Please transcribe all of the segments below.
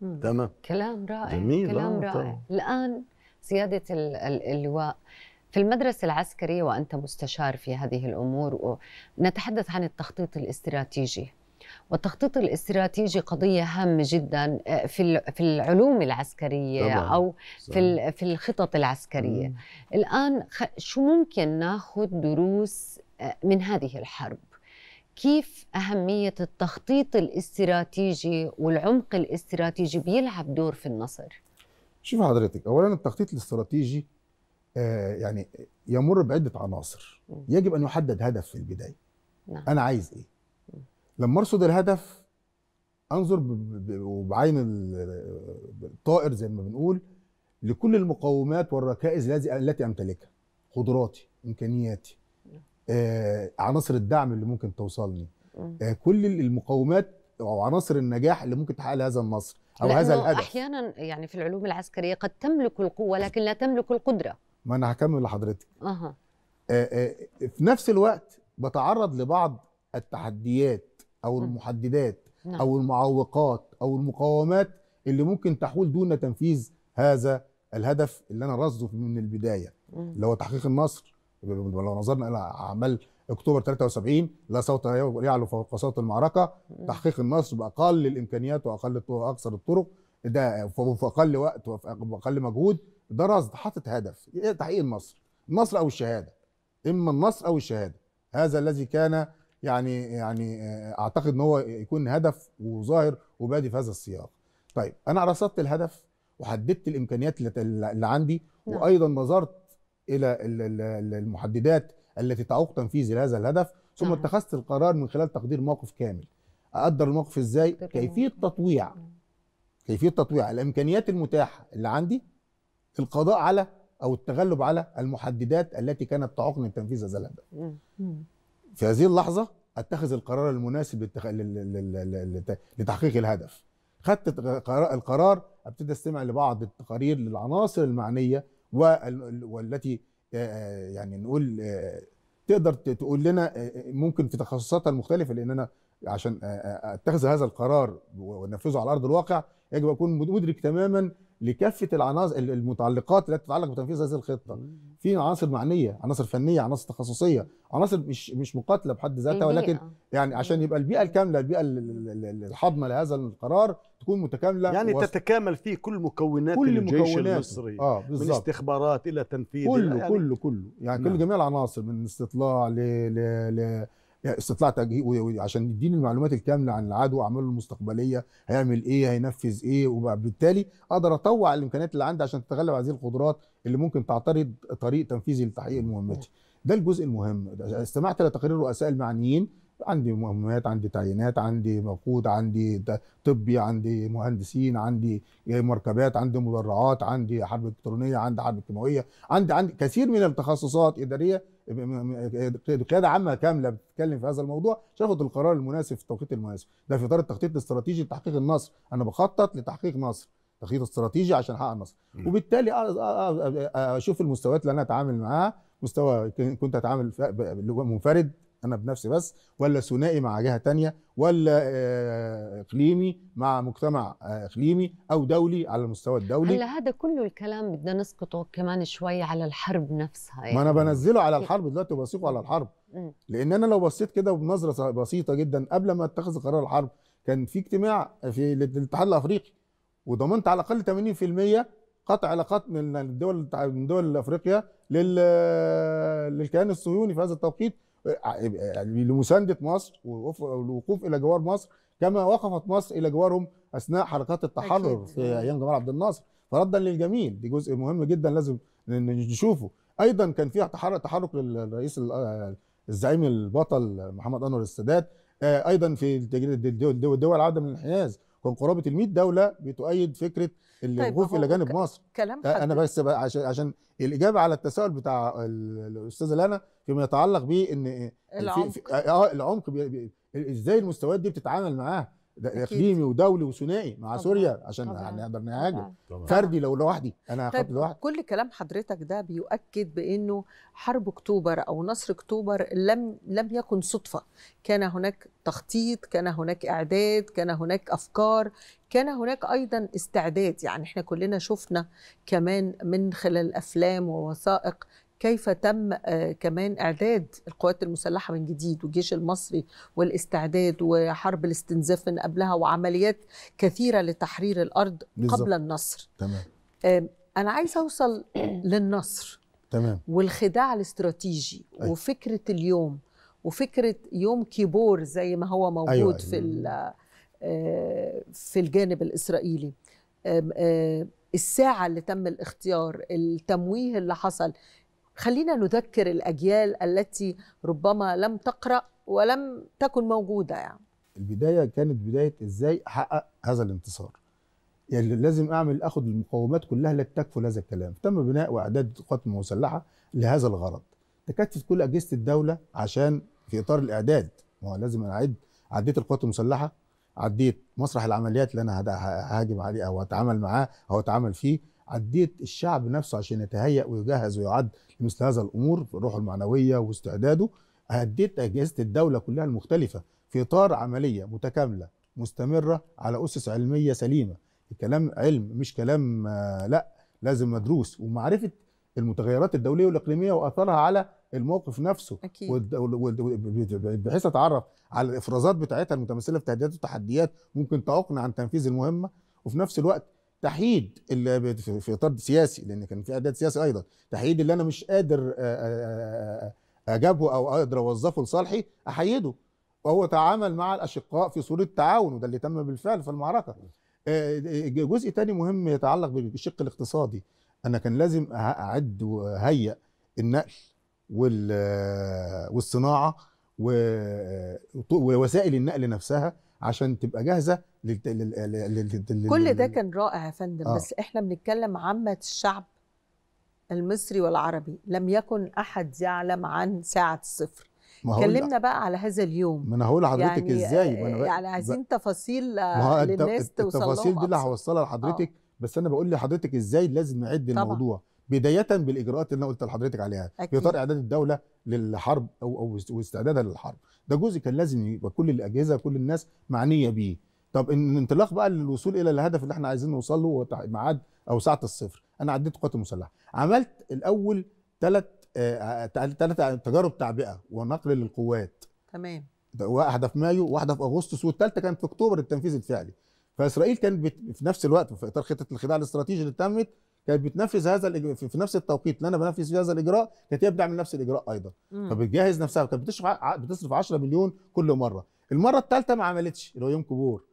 تمام كلام رائع جميل كلام آه، رائع طبعا. الآن سيادة اللواء في المدرسة العسكرية وأنت مستشار في هذه الأمور نتحدث عن التخطيط الاستراتيجي والتخطيط الاستراتيجي قضية هامة جدا آه، في في العلوم العسكرية طبعا. أو في في الخطط العسكرية مم. الآن شو ممكن ناخذ دروس آه، من هذه الحرب كيف أهمية التخطيط الاستراتيجي والعمق الاستراتيجي بيلعب دور في النصر؟ شوف حضرتك أولا التخطيط الاستراتيجي آه، يعني يمر بعدة عناصر يجب أن يحدد هدف في البداية نعم. أنا عايز إيه لما أرصد الهدف أنظر بعين الطائر زي ما بنقول لكل المقومات والركائز التي أمتلكها قدراتي إمكانياتي آه، عناصر الدعم اللي ممكن توصلني آه، كل المقومات او عناصر النجاح اللي ممكن تحقق هذا النصر او هذا الهدف احيانا يعني في العلوم العسكريه قد تملك القوه لكن لا تملك القدره ما انا هكمل لحضرتك اها آه، في نفس الوقت بتعرض لبعض التحديات او المحددات نعم. او المعوقات او المقاومات اللي ممكن تحول دون تنفيذ هذا الهدف اللي انا رصده من البدايه اللي هو تحقيق النصر لو نظرنا الى اعمال اكتوبر 73 لا صوت يعلو فوق صوت المعركه تحقيق النصر باقل الامكانيات واقل واكثر الطرق ده في اقل وقت واقل مجهود ده رصد حاطط هدف إيه تحقيق النصر النصر او الشهاده اما النصر او الشهاده هذا الذي كان يعني يعني آه، اعتقد ان هو يكون هدف وظاهر وبادي في هذا السياق طيب انا رصدت الهدف وحددت الامكانيات اللي عندي نعم. وايضا نظرت الى المحددات التي تعوق تنفيذ هذا الهدف ثم آه. اتخذت القرار من خلال تقدير موقف كامل اقدر الموقف ازاي كيفيه تطويع نعم. كيفيه تطويع الامكانيات المتاحه اللي عندي القضاء على او التغلب على المحددات التي كانت تعوقني من تنفيذ هذا الهدف نعم. في هذه اللحظه اتخذ القرار المناسب للتخ... لتحقيق الهدف خدت القرار ابتدي استمع لبعض التقارير للعناصر المعنيه والتي آه، آه، يعني نقول آه، تقدر تقول لنا ممكن في تخصصاتها المختلفه لان انا عشان اتخذ هذا القرار وانفذه على ارض الواقع يجب اكون مدرك تماما لكافه العناصر المتعلقات التي تتعلق بتنفيذ هذه الخطه في عناصر معنيه عناصر فنيه عناصر تخصصيه عناصر مش مش مقاتله بحد ذاتها ولكن يعني عشان يبقى البيئه الكامله البيئه الحاضنه لهذا القرار تكون متكامله يعني وص... تتكامل فيه كل مكونات كل الجيش مكونات. المصري آه من استخبارات الى تنفيذ كله يعني كله كله يعني نعم. كل جميع العناصر من استطلاع ل ل ل يعني استطلاع تجهيز عشان يديني المعلومات الكامله عن العدو اعماله المستقبليه هيعمل ايه هينفذ ايه وبالتالي اقدر اطوع الامكانيات اللي عندي عشان تتغلب على هذه القدرات اللي ممكن تعترض طريق تنفيذي لتحقيق مهمتي ده الجزء المهم استمعت لتقرير الرؤساء المعنيين عندي مهمات عندي تعيينات عندي مقود عندي طبي عندي مهندسين عندي مركبات عندي مدرعات عندي حرب الكترونيه عندي حرب كيماويه عندي عندي كثير من التخصصات اداريه قياده عامه كامله بتتكلم في هذا الموضوع شافت القرار المناسب في التوقيت المناسب ده في اطار التخطيط الاستراتيجي لتحقيق النصر انا بخطط لتحقيق نصر تخطيط استراتيجي عشان احقق النصر وبالتالي اشوف المستويات اللي انا اتعامل معاها مستوى كنت اتعامل منفرد انا بنفسي بس ولا ثنائي مع جهه تانية ولا آه، اقليمي مع مجتمع آه، اقليمي او دولي على المستوى الدولي هلا هذا كله الكلام بدنا نسقطه كمان شوي على الحرب نفسها يعني. ما انا بنزله على الحرب دلوقتي وبسيقه على الحرب لان انا لو بصيت كده بنظره بسيطه جدا قبل ما اتخذ قرار الحرب كان في اجتماع في الاتحاد الافريقي وضمنت على الاقل 80% قطع علاقات من الدول من دول افريقيا للكيان الصهيوني في هذا التوقيت يعني لمسانده مصر والوقوف الى جوار مصر كما وقفت مصر الى جوارهم اثناء حركات التحرر في ايام جمال عبد الناصر فردا للجميل دي جزء مهم جدا لازم نشوفه ايضا كان فيها تحرك تحرك للرئيس آه، الزعيم البطل محمد انور السادات آه، ايضا في الدول العاده من الانحياز كان قرابه ال 100 دوله بتؤيد فكره اللي طيب الى جانب مصر كلام آه، حد. انا بس عشان عشان الاجابه على التساؤل بتاع الاستاذه لانا فيما يتعلق بيه ان إيه، العمق اه, آه، العمق ازاي المستويات دي بتتعامل معاها ده اقليمي ودولي وثنائي مع طبعا. سوريا عشان نقدر نهاجم فردي لو لوحدي انا هاخد طيب لوحدي كل كلام حضرتك ده بيؤكد بانه حرب اكتوبر او نصر اكتوبر لم لم يكن صدفه كان هناك تخطيط كان هناك اعداد كان هناك افكار كان هناك ايضا استعداد يعني احنا كلنا شفنا كمان من خلال افلام ووثائق كيف تم آه، كمان اعداد القوات المسلحه من جديد والجيش المصري والاستعداد وحرب الاستنزاف من قبلها وعمليات كثيره لتحرير الارض بالزبط. قبل النصر تمام انا عايزه اوصل للنصر تمام والخداع الاستراتيجي أيوة. وفكره اليوم وفكره يوم كيبور زي ما هو أيوة، موجود أيوة. في آه، في الجانب الاسرائيلي آه، الساعه اللي تم الاختيار التمويه اللي حصل خلينا نذكر الأجيال التي ربما لم تقرأ ولم تكن موجودة يعني البداية كانت بداية إزاي أحقق هذا الانتصار يعني لازم أعمل أخذ المقومات كلها التي تكفل هذا الكلام تم بناء وإعداد القوات المسلحة لهذا الغرض تكاتفت كل أجهزة الدولة عشان في إطار الإعداد ما لازم أعد عديت القوات المسلحة عديت مسرح العمليات اللي انا هاجم عليه او هتعامل معاه او هتعامل فيه عديت الشعب نفسه عشان يتهيأ ويجهز ويعد لمثل هذا الأمور في الروح المعنوية واستعداده عديت أجهزة الدولة كلها المختلفة في إطار عملية متكاملة مستمرة على أسس علمية سليمة الكلام علم مش كلام آه، لا لازم مدروس ومعرفة المتغيرات الدولية والإقليمية وأثرها على الموقف نفسه أكيد. بحيث أتعرف على الإفرازات بتاعتها المتمثلة في تهديدات وتحديات ممكن تعوقنا عن تنفيذ المهمة وفي نفس الوقت تحييد في اطار سياسي لان كان في اعداد سياسي ايضا تحييد اللي انا مش قادر آه، آه، آه، اجابه او اقدر اوظفه لصالحي احيده وهو تعامل مع الاشقاء في صوره تعاون وده اللي تم بالفعل في المعركه جزء تاني مهم يتعلق بالشق الاقتصادي انا كان لازم اعد وهيئ النقل والصناعه ووسائل النقل نفسها عشان تبقى جاهزه للت... لل... لل... لل... كل ده كان رائع يا فندم آه. بس احنا بنتكلم عامه الشعب المصري والعربي لم يكن احد يعلم عن ساعه الصفر كلمنا بقى على هذا اليوم ما انا هقول لحضرتك يعني ازاي ما انا آه، بقى يعني عايزين تفاصيل للناس توصل التفاصيل دي اللي هوصلها لحضرتك آه. بس انا بقول لحضرتك ازاي لازم نعد الموضوع طبعا. بدايه بالاجراءات اللي انا قلت لحضرتك عليها في اطار اعداد الدوله للحرب او او واستعدادها للحرب ده جزء كان لازم يبقى كل الاجهزه كل الناس معنيه بيه طب الانطلاق بقى للوصول الى الهدف اللي احنا عايزين نوصل له هو ميعاد او ساعه الصفر انا عديت القوات المسلحه عملت الاول ثلاث آه، ثلاث تجارب تعبئه ونقل للقوات تمام واحده في مايو واحده في اغسطس والثالثه كانت في اكتوبر التنفيذ الفعلي فاسرائيل كانت في نفس الوقت في اطار خطه الخداع الاستراتيجي اللي تمت كانت بتنفذ هذا الإجراء في نفس التوقيت اللي انا بنفذ فيه هذا الاجراء كانت هي بتعمل نفس الاجراء ايضا فبتجهز نفسها كانت بتصرف بتصرف 10 مليون كل مره المره الثالثه ما عملتش اللي هو يوم كبور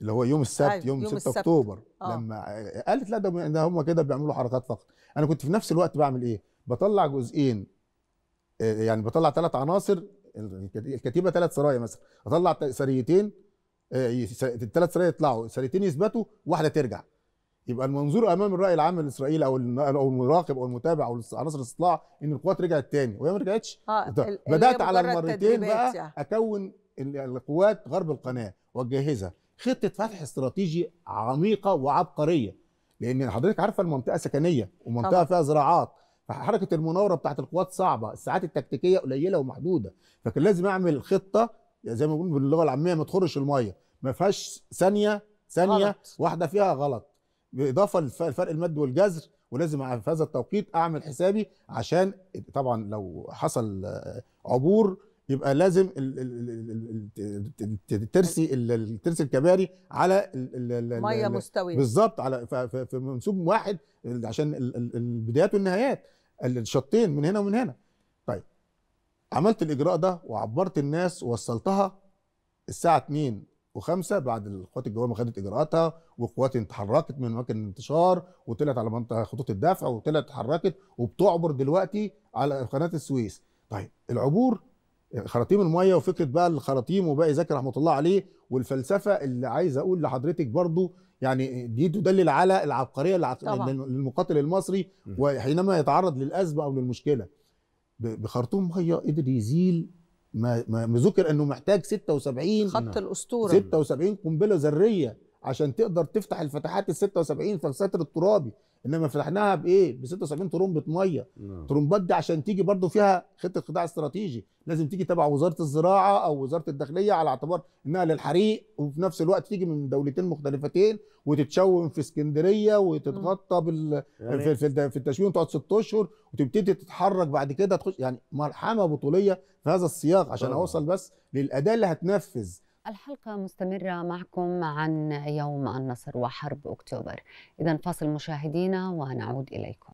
اللي هو يوم السبت أيوة، يوم, 6 اكتوبر آه. لما قالت لا ده هم كده بيعملوا حركات فقط انا كنت في نفس الوقت بعمل ايه بطلع جزئين آه، يعني بطلع ثلاث عناصر الكتيبه ثلاث سرايا مثلا اطلع سريتين الثلاث آه، سرايا يطلعوا سريتين يثبتوا واحده ترجع يبقى المنظور امام الراي العام الاسرائيلي او او المراقب او المتابع او عناصر الاستطلاع ان القوات رجعت تاني وهي ما رجعتش آه بدات على المرتين بقى يعني. اكون القوات غرب القناه واجهزها خطه فتح استراتيجي عميقه وعبقريه لان حضرتك عارفه المنطقه سكنيه ومنطقه فيها زراعات فحركه المناوره بتاعت القوات صعبه الساعات التكتيكيه قليله ومحدوده فكان لازم اعمل خطه زي ما بنقول باللغه العاميه ما تخرش الميه ما فيهاش ثانيه ثانيه واحده فيها غلط بالاضافه لفرق المد والجزر ولازم في هذا التوقيت اعمل حسابي عشان طبعا لو حصل عبور يبقى لازم ترسي ترسي الكباري على ميه مستويه بالظبط على في منسوب واحد عشان البدايات والنهايات الشطين من هنا ومن هنا طيب عملت الاجراء ده وعبرت الناس ووصلتها الساعه 2 وخمسة بعد القوات الجوية ما خدت إجراءاتها وقوات اتحركت من أماكن الانتشار وطلعت على منطقة خطوط الدفع وطلعت اتحركت وبتعبر دلوقتي على قناة السويس طيب العبور خراطيم المية وفكرة بقى الخراطيم وباقي زكي رحمة الله عليه والفلسفة اللي عايز أقول لحضرتك برضو يعني دي تدلل على العبقرية للمقاتل المصري وحينما يتعرض للأزمة أو للمشكلة بخرطوم مية قدر يزيل ما, ما ذكر انه محتاج 76 خط نعم. الاسطوره 76 قنبله ذريه عشان تقدر تفتح الفتحات ال 76 في الستر الترابي انما فتحناها بايه ب 76 طرمبه ميه نعم. ترمبات دي عشان تيجي برضو فيها خطه قطاع استراتيجي لازم تيجي تبع وزاره الزراعه او وزاره الداخليه على اعتبار انها للحريق وفي نفس الوقت تيجي من دولتين مختلفتين وتتشوم في اسكندريه وتتغطى بال يعني في, في التشويم تقعد ست اشهر وتبتدي تتحرك بعد كده تخش يعني ملحمه بطوليه في هذا السياق عشان اوصل بس للاداه اللي هتنفذ الحلقة مستمرة معكم عن يوم النصر وحرب أكتوبر إذا فاصل مشاهدينا ونعود إليكم